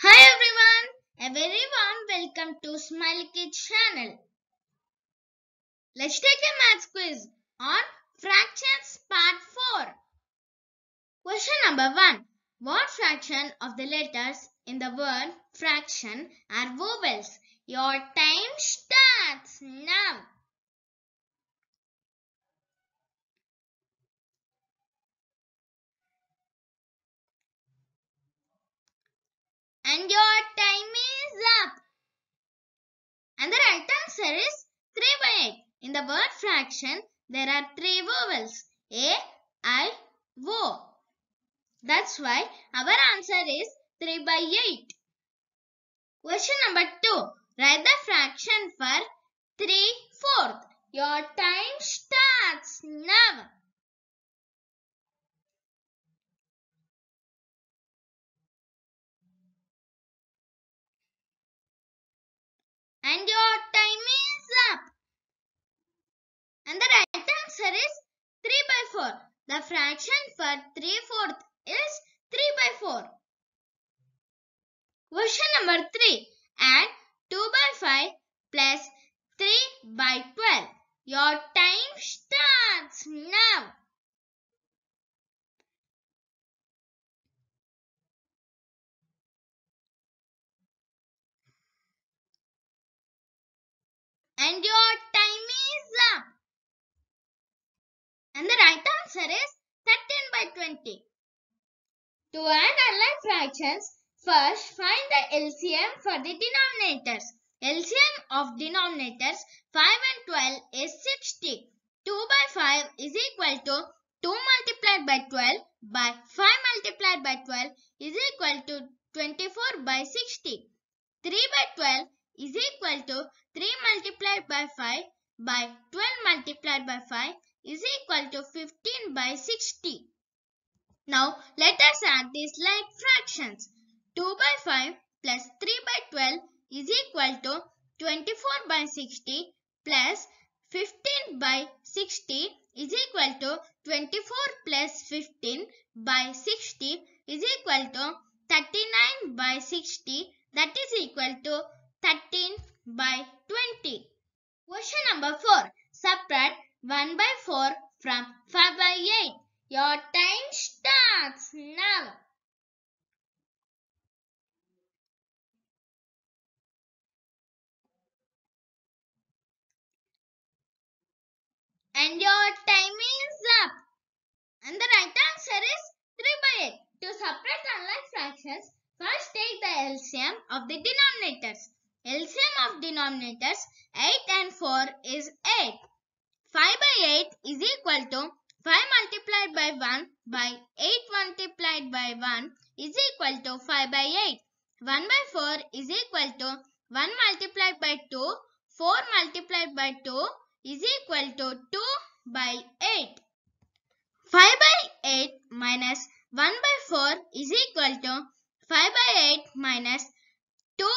Hi everyone, everyone welcome to Smiley Kids channel. Let's take a math quiz on fractions part 4. Question number 1. What fraction of the letters in the word fraction are vowels? Your time starts now. And your time is up. And the right answer is 3 by 8. In the word fraction, there are three vowels. A, I, O. That's why our answer is 3 by 8. Question number 2. Write the fraction for 3 fourth. Your time starts now. answer is 3 by 4. The fraction for 3 fourth is 3 by 4. Question number 3. Add 2 by 5 plus 3 by 12. Your time starts now. And your time is up. And the right answer is 13 by 20. To add unlike fractions, first find the LCM for the denominators. LCM of denominators 5 and 12 is 60. 2 by 5 is equal to 2 multiplied by 12 by 5 multiplied by 12 is equal to 24 by 60. 3 by 12 is equal to 3 multiplied by 5 by 12 multiplied by 5 is equal to 15 by 60. Now let us add these like fractions. 2 by 5 plus 3 by 12 is equal to 24 by 60 plus 15 by 60 is equal to 24 plus 15 by 60 is equal to 39 by 60 that is equal to 13 by 20. Question number 4. Subtract 1 by 4 from 5 by 8. Your time starts now. And your time is up. And the right answer is 3 by 8. To separate unlike fractions, first take the LCM of the denominators. LCM of denominators 8 and 4 is 8. 5 by 8 is equal to 5 multiplied by 1 by 8 multiplied by 1 is equal to 5 by 8. 1 by 4 is equal to 1 multiplied by 2, 4 multiplied by 2 is equal to 2 by 8. 5 by 8 minus 1 by 4 is equal to 5 by 8 minus 2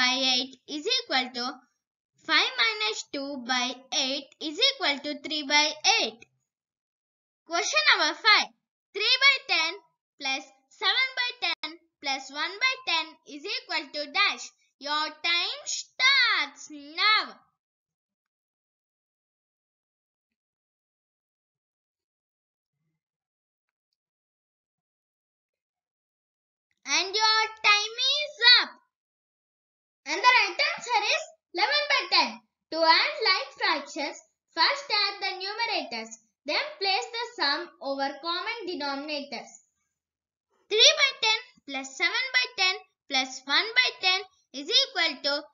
by 8 is equal to 5 minus 2 by 8 is equal to 3 by 8. Question number 5. 3 by 10 plus 7 by 10 plus 1 by 10 is equal to dash. Your time starts now. To add like fractions, first add the numerators, then place the sum over common denominators. 3 by 10 plus 7 by 10 plus 1 by 10 is equal to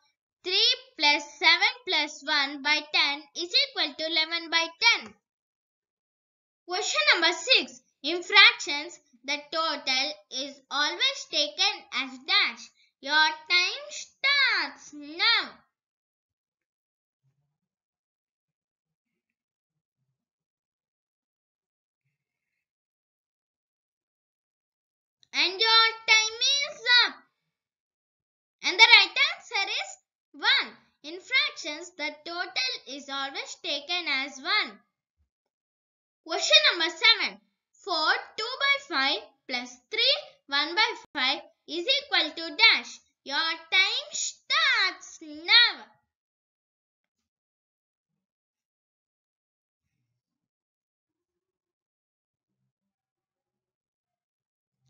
3 plus 7 plus 1 by 10 is equal to 11 by 10. Question number 6. In fractions, the total is always taken as dash. Your time starts now. and your time is up. And the right answer is 1. In fractions, the total is always taken as 1. Question number 7. 4 2 by 5 plus 3 1 by 5 is equal to dash. Your time starts now.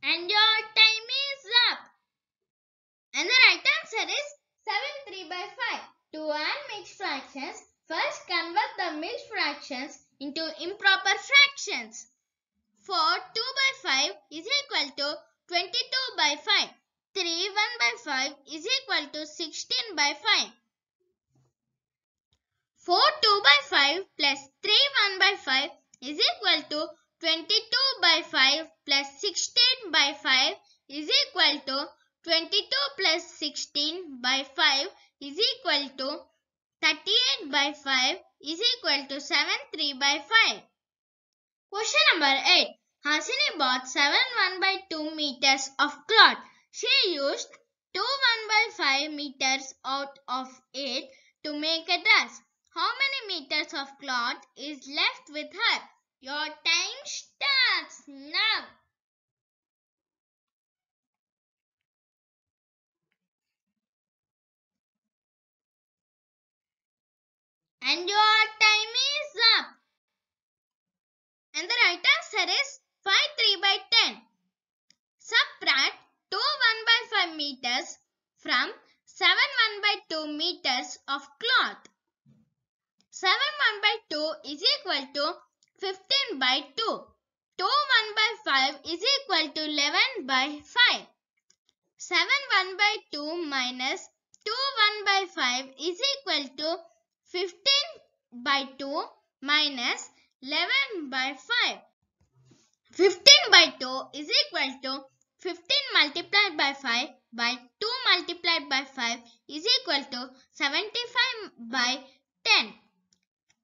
and your time is up. And the right answer is 7 3 by 5. To add mixed fractions, first convert the mixed fractions into improper fractions. 4 2 by 5 is equal to 22 by 5. 3 1 by 5 is equal to 16 by 5. 4 2 by 5 plus 3 1 by 5 is equal to 22 by 5 plus 16 by 5 is equal to 22 plus 16 by 5 is equal to 38 by 5 is equal to 73 by 5. Question number 8. Hasini bought 7 1 by 2 meters of cloth. She used 2 1 by 5 meters out of it to make a dress. How many meters of cloth is left with her? Your time starts now. And your time is up. And the right answer is 5 3 by 10. Subtract 2 1 by 5 meters from 7 1 by 2 meters of cloth. 7 1 by 2 is equal to 15 by 2. 2 1 by 5 is equal to 11 by 5. 7 1 by 2 minus 2 1 by 5 is equal to 15 by 2 minus 11 by 5. 15 by 2 is equal to 15 multiplied by 5 by 2 multiplied by 5 is equal to 75 by 10.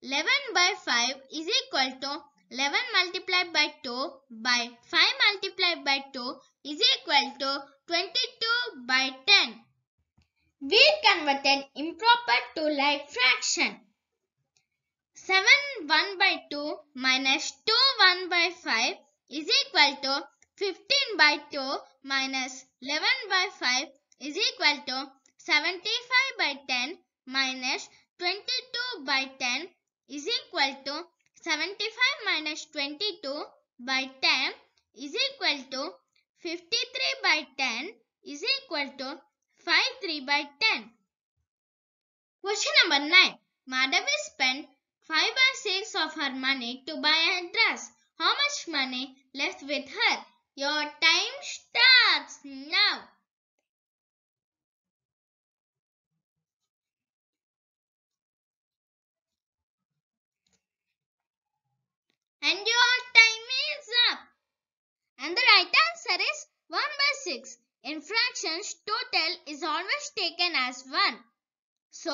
11 by 5 is equal to 11 multiplied by 2 by 5 multiplied by 2 is equal to 22 by 10. We converted improper to like fraction. 7 1 by 2 minus 2 1 by 5 is equal to 15 by 2 minus 11 by 5 is equal to 75 by 10 minus 22 by 10 is equal to 75 minus 22 by 10 is equal to 53 by 10 is equal to 53 by 10. Question number 9. Madhavi spent 5 by 6 of her money to buy a dress. How much money left with her? Your time starts now. and your time is up. And the right answer is 1 by 6. In fractions, total is always taken as 1. So,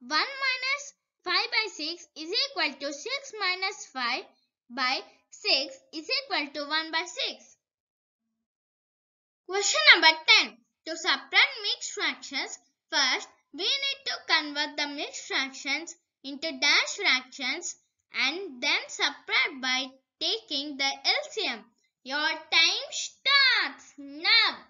1 minus 5 by 6 is equal to 6 minus 5 by 6 is equal to 1 by 6. Question number 10. To subtract mixed fractions, first we need to convert the mixed fractions into dash fractions and then subtract by taking the LCM. Your time starts now.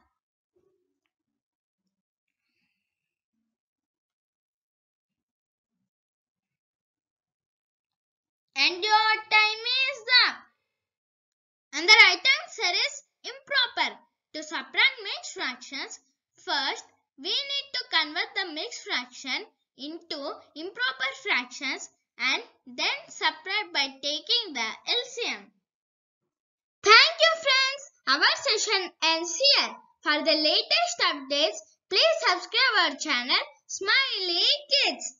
And your time is up. And the right answer is improper. To subtract mixed fractions, first we need to convert the mixed fraction into improper fractions and then subscribe by taking the LCM. Thank you friends. Our session ends here. For the latest updates, please subscribe our channel Smiley Kids.